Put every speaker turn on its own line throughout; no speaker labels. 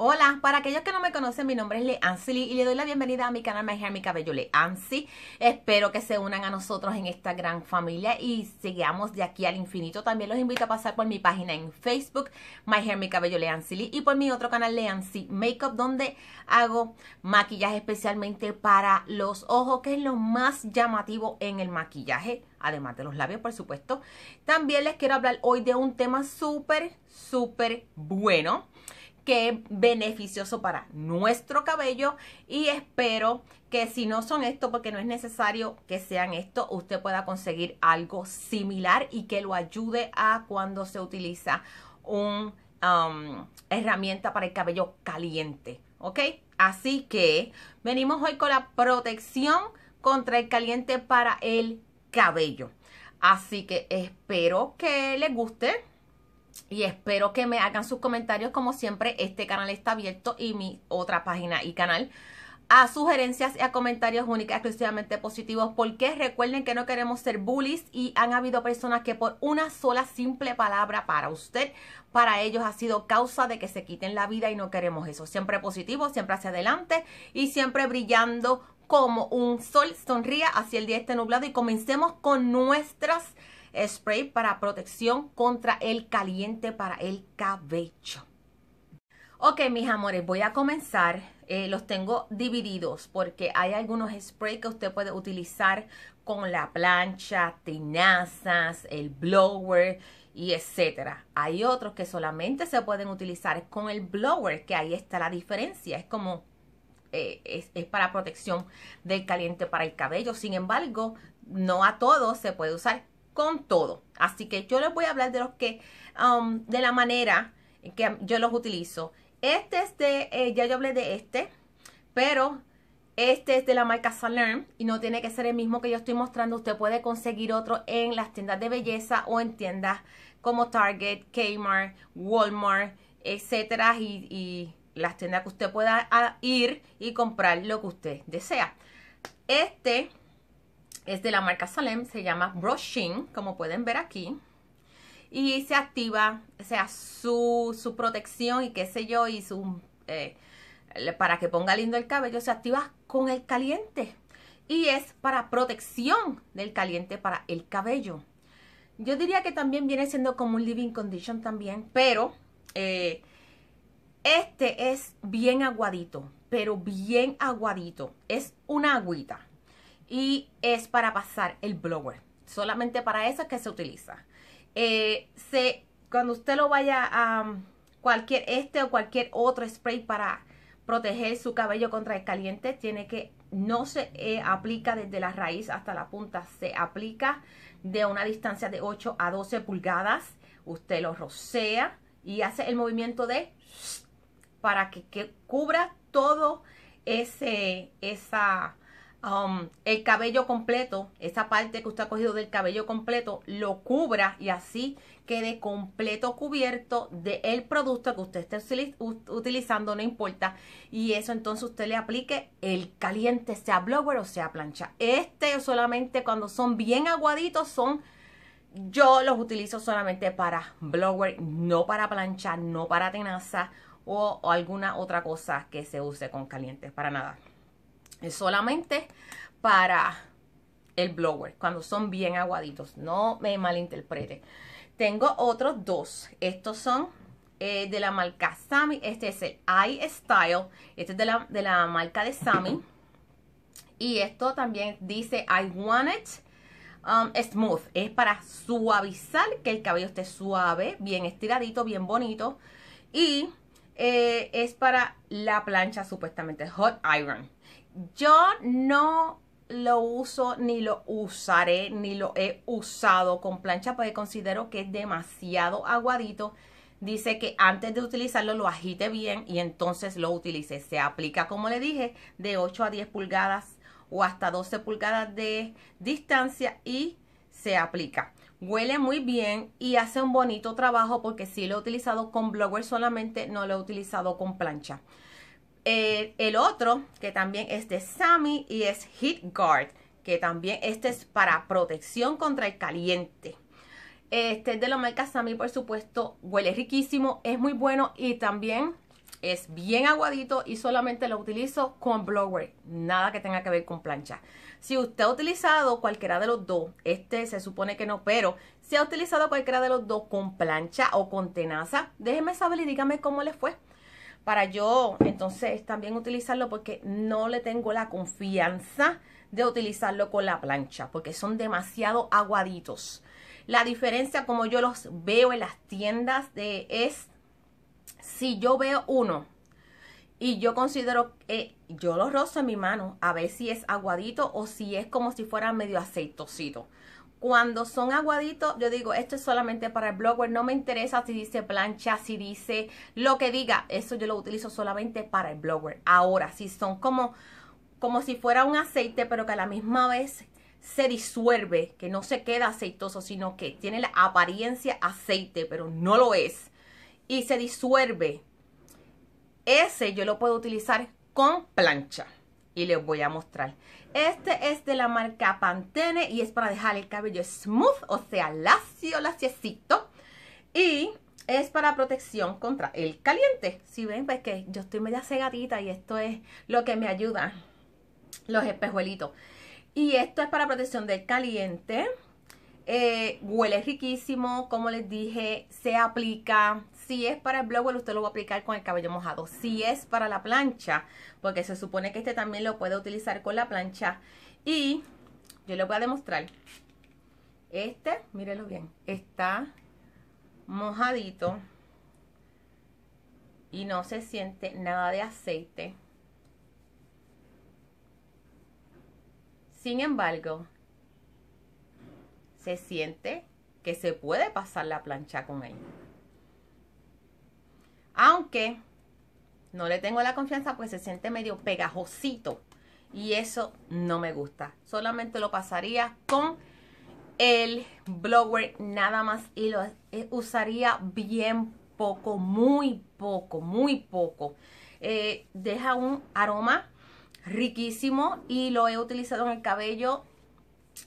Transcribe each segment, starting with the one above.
Hola, para aquellos que no me conocen, mi nombre es Leancy Lee y le doy la bienvenida a mi canal My Hair, Mi Cabello Leancy. Espero que se unan a nosotros en esta gran familia y sigamos de aquí al infinito. También los invito a pasar por mi página en Facebook, My Hair, Mi Cabello Leancy y por mi otro canal Leancy Makeup, donde hago maquillaje especialmente para los ojos, que es lo más llamativo en el maquillaje además de los labios, por supuesto. También les quiero hablar hoy de un tema súper, súper bueno que es beneficioso para nuestro cabello y espero que si no son esto, porque no es necesario que sean esto, usted pueda conseguir algo similar y que lo ayude a cuando se utiliza una um, herramienta para el cabello caliente, ¿ok? Así que venimos hoy con la protección contra el caliente para el cabello. Así que espero que les guste y espero que me hagan sus comentarios. Como siempre, este canal está abierto y mi otra página y canal a sugerencias y a comentarios únicas exclusivamente positivos porque recuerden que no queremos ser bullies y han habido personas que por una sola simple palabra para usted, para ellos ha sido causa de que se quiten la vida y no queremos eso. Siempre positivo, siempre hacia adelante y siempre brillando como un sol. Sonría hacia el día este nublado y comencemos con nuestras spray para protección contra el caliente para el cabello. Ok, mis amores, voy a comenzar. Eh, los tengo divididos porque hay algunos spray que usted puede utilizar con la plancha, tenazas, el blower y etcétera. Hay otros que solamente se pueden utilizar con el blower, que ahí está la diferencia. Es como eh, es, para protección del caliente para el cabello. Sin embargo, no a todos se puede usar con todo. Así que yo les voy a hablar de los que, um, de la manera en que yo los utilizo. Este es de, eh, ya yo hablé de este, pero este es de la marca Salern y no tiene que ser el mismo que yo estoy mostrando. Usted puede conseguir otro en las tiendas de belleza o en tiendas como Target, Kmart, Walmart, etcétera, y, y las tiendas que usted pueda ah, ir y comprar lo que usted desea. Este es de la marca Salem, se llama Brushing, como pueden ver aquí. Y se activa, o sea, su, protección y qué sé yo, y su, eh, para que ponga lindo el cabello, se activa con el caliente. Y es para protección del caliente para el cabello. Yo diría que también viene siendo como un living condition también, pero eh, este es bien aguadito, pero bien aguadito. Es una agüita y es para pasar el blower. Solamente para eso es que se utiliza. Eh, se, cuando usted lo vaya a um, cualquier este o cualquier otro spray para proteger su cabello contra el caliente, tiene que no se eh, aplica desde la raíz hasta la punta, se aplica de una distancia de 8 a 12 pulgadas. Usted lo rocea y hace el movimiento de para que, que cubra todo ese esa Um, el cabello completo, esa parte que usted ha cogido del cabello completo, lo cubra y así quede completo cubierto del el producto que usted esté utilizando, no importa. Y eso entonces usted le aplique el caliente, sea blower o sea plancha. Este solamente cuando son bien aguaditos son... Yo los utilizo solamente para blower, no para plancha, no para tenaza o, o alguna otra cosa que se use con calientes, para nada es solamente para el blower, cuando son bien aguaditos, no me malinterprete. Tengo otros dos, estos son eh, de la marca Sami, este es el Eye Style, este es de la, marca de Sami. Y esto también dice I want it um, smooth. Es para suavizar que el cabello esté suave, bien estiradito, bien bonito. Y eh, es para la plancha supuestamente Hot Iron. Yo no lo uso ni lo usaré ni lo he usado con plancha porque considero que es demasiado aguadito. Dice que antes de utilizarlo lo agite bien y entonces lo utilice. Se aplica, como le dije, de 8 a 10 pulgadas o hasta 12 pulgadas de distancia y se aplica. Huele muy bien y hace un bonito trabajo porque si lo he utilizado con blower solamente, no lo he utilizado con plancha. Eh, el otro, que también es de Sami y es Heat Guard, que también este es para protección contra el caliente. Este es de la marca Sami, por supuesto, huele riquísimo, es muy bueno y también es bien aguadito y solamente lo utilizo con blower, nada que tenga que ver con plancha. Si usted ha utilizado cualquiera de los dos, este se supone que no, pero si ha utilizado cualquiera de los dos con plancha o con tenaza, déjeme saber y dígame cómo le fue para yo entonces también utilizarlo porque no le tengo la confianza de utilizarlo con la plancha porque son demasiado aguaditos. La diferencia como yo los veo en las tiendas de, es si yo veo uno y yo considero, que yo lo rozo en mi mano a ver si es aguadito o si es como si fuera medio aceitosito. Cuando son aguaditos, yo digo, esto es solamente para el blogger. No me interesa si dice plancha, si dice lo que diga. Eso yo lo utilizo solamente para el blogger. Ahora, si son como, como si fuera un aceite, pero que a la misma vez se disuelve, que no se queda aceitoso, sino que tiene la apariencia aceite, pero no lo es. Y se disuelve. Ese yo lo puedo utilizar con plancha. Y les voy a mostrar. Este es de la marca Pantene y es para dejar el cabello smooth, o sea, lacio, laciecito. Y es para protección contra el caliente. Si ven, pues que yo estoy media cegadita y esto es lo que me ayuda, los espejuelitos. Y esto es para protección del caliente. Eh, huele riquísimo, como les dije, se aplica, si es para el blower, usted lo va a aplicar con el cabello mojado. Si es para la plancha, porque se supone que este también lo puede utilizar con la plancha. Y yo le voy a demostrar. Este, mírelo bien, está mojadito y no se siente nada de aceite. Sin embargo, se siente que se puede pasar la plancha con él que no le tengo la confianza pues se siente medio pegajosito y eso no me gusta. Solamente lo pasaría con el blower nada más y lo eh, usaría bien poco, muy poco, muy poco. Eh, deja un aroma riquísimo y lo he utilizado en el cabello.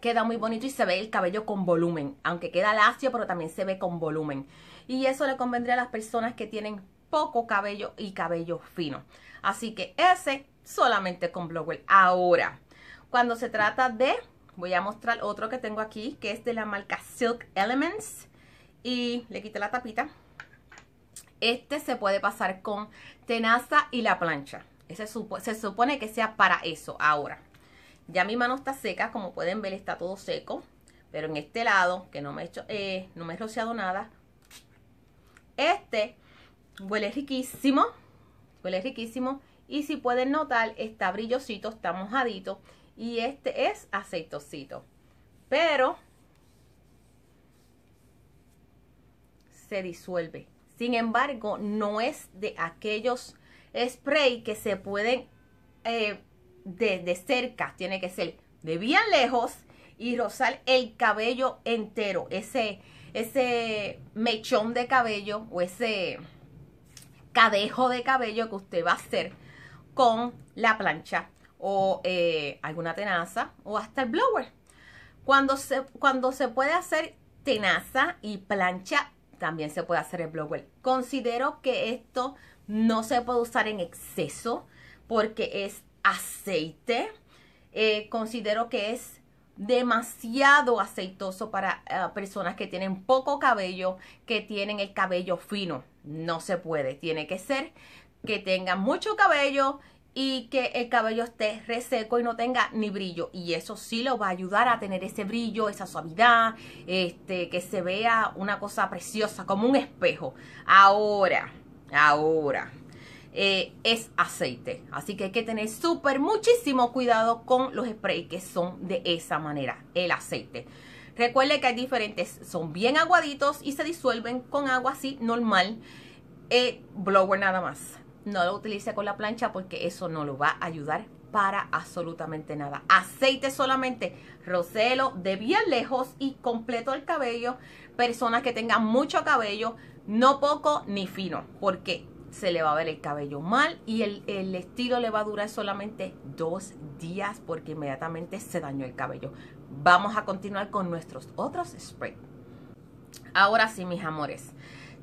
Queda muy bonito y se ve el cabello con volumen, aunque queda lacio, pero también se ve con volumen. Y eso le convendría a las personas que tienen poco cabello y cabello fino. Así que ese solamente con Blowell. Ahora, cuando se trata de, voy a mostrar otro que tengo aquí, que es de la marca Silk Elements. Y le quité la tapita. Este se puede pasar con tenaza y la plancha. Ese se supone que sea para eso. Ahora, ya mi mano está seca, como pueden ver está todo seco. Pero en este lado, que no me he, hecho, eh, no me he rociado nada, este Huele riquísimo. Huele riquísimo. Y si pueden notar, está brillosito, está mojadito. Y este es aceitosito. Pero se disuelve. Sin embargo, no es de aquellos sprays que se pueden eh, de, de cerca. Tiene que ser de bien lejos y rozar el cabello entero. Ese, ese mechón de cabello o ese cadejo de cabello que usted va a hacer con la plancha o eh, alguna tenaza o hasta el blower. Cuando se, cuando se puede hacer tenaza y plancha, también se puede hacer el blower. Considero que esto no se puede usar en exceso porque es aceite. Eh, considero que es demasiado aceitoso para eh, personas que tienen poco cabello, que tienen el cabello fino. No se puede. Tiene que ser que tenga mucho cabello y que el cabello esté reseco y no tenga ni brillo. Y eso sí lo va a ayudar a tener ese brillo, esa suavidad, este, que se vea una cosa preciosa, como un espejo. Ahora, ahora. Eh, es aceite. Así que hay que tener súper muchísimo cuidado con los sprays que son de esa manera, el aceite. Recuerde que hay diferentes, son bien aguaditos y se disuelven con agua así normal, eh, blower nada más. No lo utilice con la plancha porque eso no lo va a ayudar para absolutamente nada. Aceite solamente, roselo de bien lejos y completo el cabello. Personas que tengan mucho cabello, no poco ni fino, porque se le va a ver el cabello mal y el, el, estilo le va a durar solamente dos días porque inmediatamente se dañó el cabello vamos a continuar con nuestros otros sprays. Ahora sí, mis amores.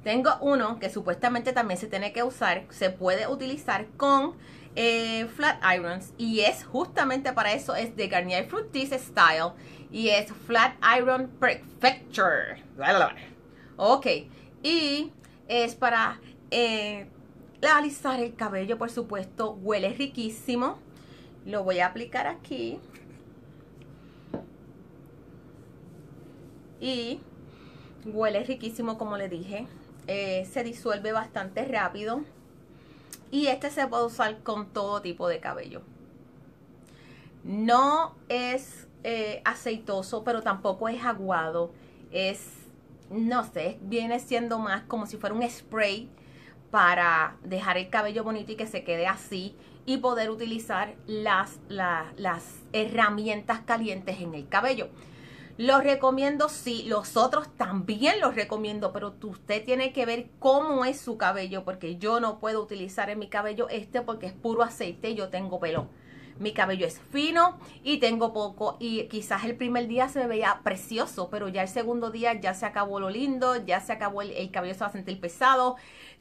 Tengo uno que supuestamente también se tiene que usar, se puede utilizar con eh, flat irons y es justamente para eso, es de Garnier Fructis Style y es Flat Iron Prefecture. Ok, y es para eh, alisar el cabello, por supuesto, huele riquísimo. Lo voy a aplicar aquí. y huele riquísimo como le dije. Eh, se disuelve bastante rápido y este se puede usar con todo tipo de cabello. No es eh, aceitoso, pero tampoco es aguado. Es, no sé, viene siendo más como si fuera un spray para dejar el cabello bonito y que se quede así y poder utilizar las, las herramientas calientes en el cabello. Los recomiendo, sí, los otros también los recomiendo, pero usted tiene que ver cómo es su cabello, porque yo no puedo utilizar en mi cabello este porque es puro aceite yo tengo pelo. Mi cabello es fino y tengo poco y quizás el primer día se me veía precioso, pero ya el segundo día ya se acabó lo lindo, ya se acabó el, cabello, se va a sentir pesado,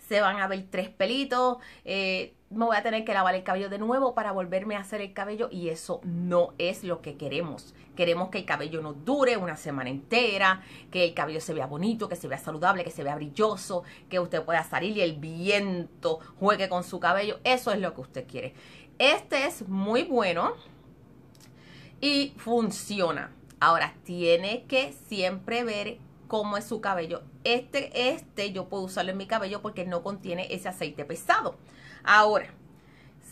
se van a ver tres pelitos, eh, me voy a tener que lavar el cabello de nuevo para volverme a hacer el cabello y eso no es lo que queremos. Queremos que el cabello nos dure una semana entera, que el cabello se vea bonito, que se vea saludable, que se vea brilloso, que usted pueda salir y el viento juegue con su cabello. Eso es lo que usted quiere. Este es muy bueno y funciona. Ahora, tiene que siempre ver cómo es su cabello. Este, este yo puedo usarlo en mi cabello porque no contiene ese aceite pesado. Ahora,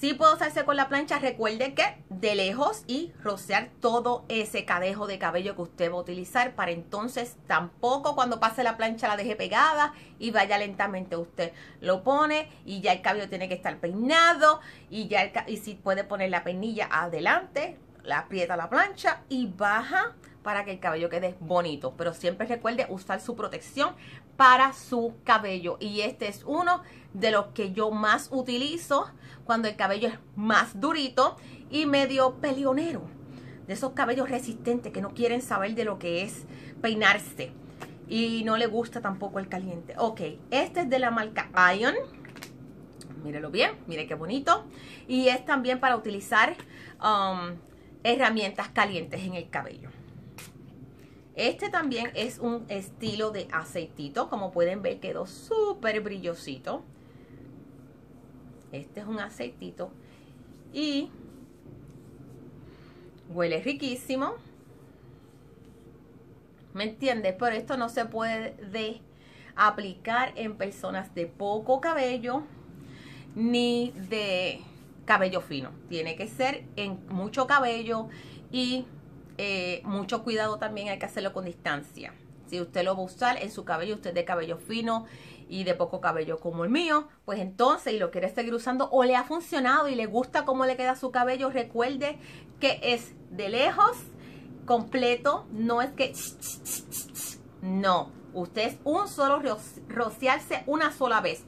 si puedo usarse con la plancha, recuerde que de lejos y rocear todo ese cadejo de cabello que usted va a utilizar para entonces tampoco cuando pase la plancha la deje pegada y vaya lentamente usted lo pone y ya el cabello tiene que estar peinado y ya el, y si puede poner la peinilla adelante, la aprieta la plancha y baja para que el cabello quede bonito. Pero siempre recuerde usar su protección para su cabello. Y este es uno de los que yo más utilizo cuando el cabello es más durito y medio pelionero. De esos cabellos resistentes que no quieren saber de lo que es peinarse. Y no le gusta tampoco el caliente. Ok, este es de la marca Ion mírelo bien, mire qué bonito. Y es también para utilizar um, herramientas calientes en el cabello. Este también es un estilo de aceitito. Como pueden ver, quedó súper brillosito. Este es un aceitito. Y huele riquísimo. ¿Me entiendes? Pero esto no se puede aplicar en personas de poco cabello ni de cabello fino. Tiene que ser en mucho cabello y eh, mucho cuidado también hay que hacerlo con distancia. Si usted lo va a usar en su cabello, usted de cabello fino y de poco cabello como el mío, pues entonces y lo quiere seguir usando o le ha funcionado y le gusta cómo le queda su cabello, recuerde que es de lejos, completo, no es que... No, usted es un solo rociarse una sola vez,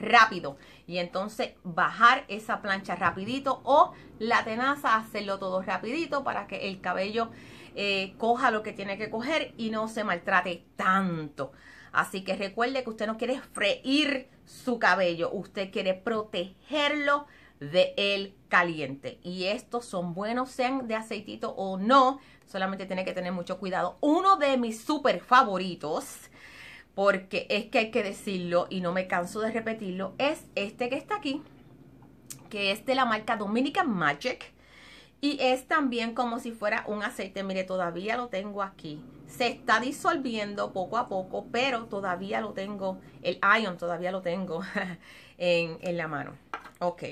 rápido. Y entonces bajar esa plancha rapidito o la tenaza, hacerlo todo rapidito para que el cabello eh, coja lo que tiene que coger y no se maltrate tanto. Así que recuerde que usted no quiere freír su cabello, usted quiere protegerlo de el caliente. Y estos son buenos, sean de aceitito o no, solamente tiene que tener mucho cuidado. Uno de mis super favoritos, porque es que hay que decirlo y no me canso de repetirlo, es este que está aquí, que es de la marca Dominican Magic. Y es también como si fuera un aceite. Mire, todavía lo tengo aquí. Se está disolviendo poco a poco, pero todavía lo tengo, el ion todavía lo tengo en, la mano. Ok.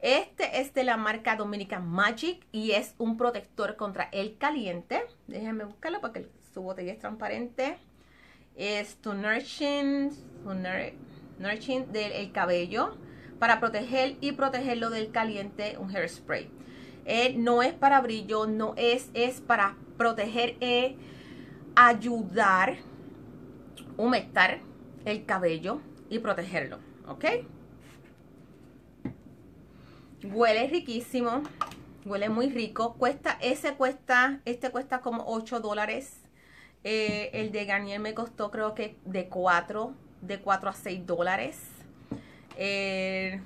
Este es de la marca Dominican Magic y es un protector contra el caliente. Déjenme buscarlo porque su botella es transparente. Es to nourishing, nursing del cabello para proteger y protegerlo del caliente, un hairspray. Eh, no es para brillo, no es, es para proteger, y eh, ayudar, humectar el cabello y protegerlo, ¿ok? Huele riquísimo, huele muy rico, cuesta, ese cuesta, este cuesta como 8 dólares, eh, el de Garnier me costó creo que de 4, de 4 a 6 dólares. Eh,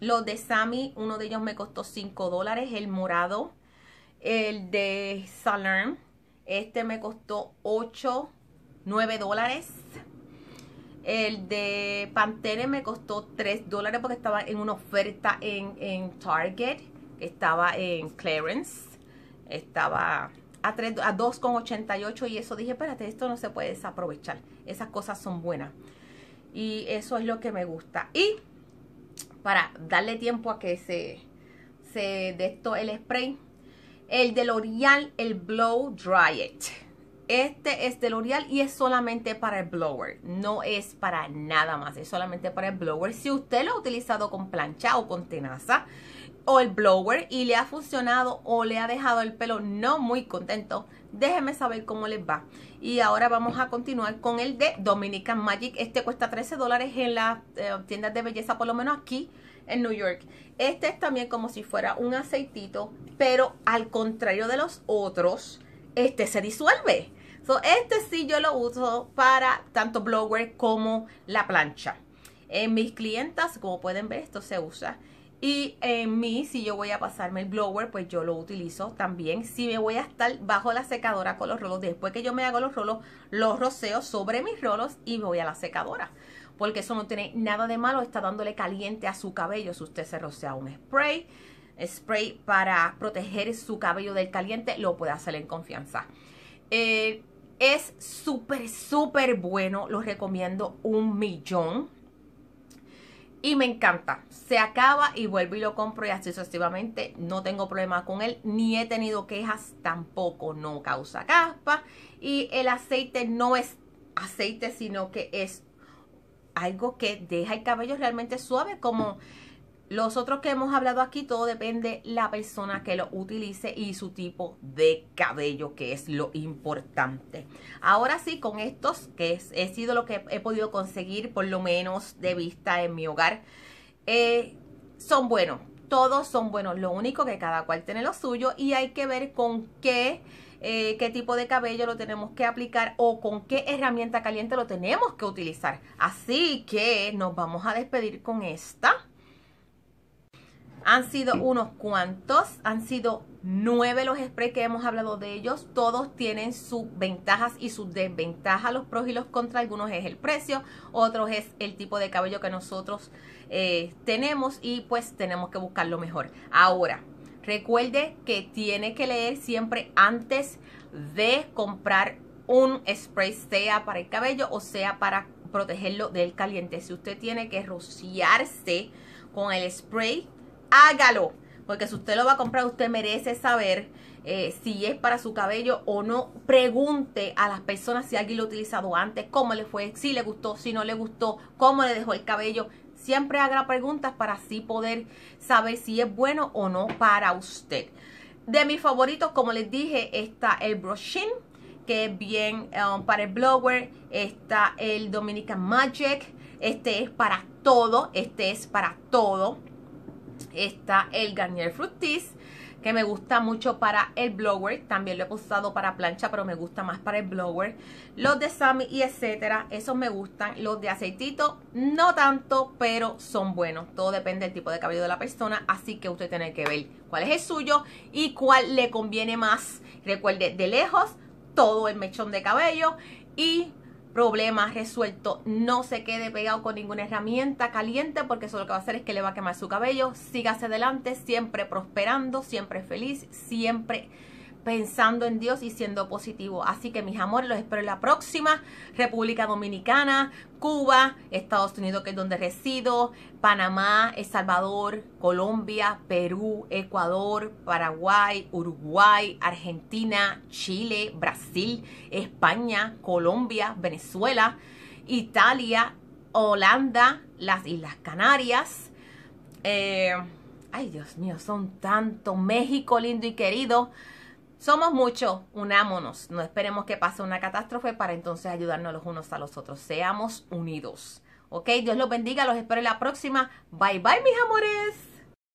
los de Sami, uno de ellos me costó 5 dólares, el morado. El de Salern, este me costó 8, 9 dólares. El de Pantene me costó 3 dólares porque estaba en una oferta en, Target. Estaba en Clarence Estaba a, a 2,88 y eso dije, espérate, esto no se puede desaprovechar. Esas cosas son buenas. Y eso es lo que me gusta. Y para darle tiempo a que se, se de el spray, el de L'Oreal, el Blow Dry It. Este es de L'Oreal y es solamente para el blower, no es para nada más, es solamente para el blower. Si usted lo ha utilizado con plancha o con tenaza, o el blower y le ha funcionado o le ha dejado el pelo no muy contento, déjenme saber cómo les va. Y ahora vamos a continuar con el de Dominican Magic. Este cuesta 13 dólares en las eh, tiendas de belleza, por lo menos aquí en New York. Este es también como si fuera un aceitito, pero al contrario de los otros, este se disuelve. So, este sí yo lo uso para tanto blower como la plancha. En mis clientas, como pueden ver, esto se usa y en mí, si yo voy a pasarme el blower, pues yo lo utilizo también. Si me voy a estar bajo la secadora con los rolos, después que yo me hago los rolos, los roceo sobre mis rolos y me voy a la secadora. Porque eso no tiene nada de malo, está dándole caliente a su cabello si usted se rocea un spray. Spray para proteger su cabello del caliente, lo puede hacer en confianza. Eh, es súper, súper bueno, lo recomiendo un millón y me encanta. Se acaba y vuelvo y lo compro y así sucesivamente. No tengo problema con él, ni he tenido quejas tampoco. No causa caspa y el aceite no es aceite, sino que es algo que deja el cabello realmente suave como... Los otros que hemos hablado aquí, todo depende la persona que lo utilice y su tipo de cabello, que es lo importante. Ahora sí, con estos, que es, he sido lo que he podido conseguir, por lo menos de vista en mi hogar, eh, son buenos. Todos son buenos, lo único que cada cual tiene lo suyo y hay que ver con qué eh, qué tipo de cabello lo tenemos que aplicar o con qué herramienta caliente lo tenemos que utilizar. Así que nos vamos a despedir con esta. Han sido unos cuantos, han sido nueve los sprays que hemos hablado de ellos. Todos tienen sus ventajas y sus desventajas, los pros y los contras. Algunos es el precio, otros es el tipo de cabello que nosotros eh, tenemos y pues tenemos que buscar lo mejor. Ahora, recuerde que tiene que leer siempre antes de comprar un spray, sea para el cabello o sea para protegerlo del caliente. Si usted tiene que rociarse con el spray hágalo. Porque si usted lo va a comprar, usted merece saber eh, si es para su cabello o no. Pregunte a las personas si alguien lo ha utilizado antes, cómo le fue, si le gustó, si no le gustó, cómo le dejó el cabello. Siempre haga preguntas para así poder saber si es bueno o no para usted. De mis favoritos, como les dije, está el brushing, que es bien um, para el blower. Está el Dominican Magic. Este es para todo. Este es para todo está el Garnier Fructis, que me gusta mucho para el blower. También lo he usado para plancha, pero me gusta más para el blower. Los de Sami y etcétera, esos me gustan. Los de aceitito, no tanto, pero son buenos. Todo depende del tipo de cabello de la persona, así que usted tiene que ver cuál es el suyo y cuál le conviene más. Recuerde, de lejos, todo el mechón de cabello y problema resuelto. No se quede pegado con ninguna herramienta caliente porque solo lo que va a hacer es que le va a quemar su cabello. Sígase adelante, siempre prosperando, siempre feliz, siempre pensando en Dios y siendo positivo. Así que mis amores, los espero en la próxima. República Dominicana, Cuba, Estados Unidos, que es donde resido, Panamá, El Salvador, Colombia, Perú, Ecuador, Paraguay, Uruguay, Argentina, Chile, Brasil, España, Colombia, Venezuela, Italia, Holanda, las Islas Canarias. Eh, ay, Dios mío, son tanto. México lindo y querido. Somos muchos, unámonos, no esperemos que pase una catástrofe para entonces ayudarnos los unos a los otros, seamos unidos. ¿Ok? Dios los bendiga, los espero en la próxima. Bye bye mis amores.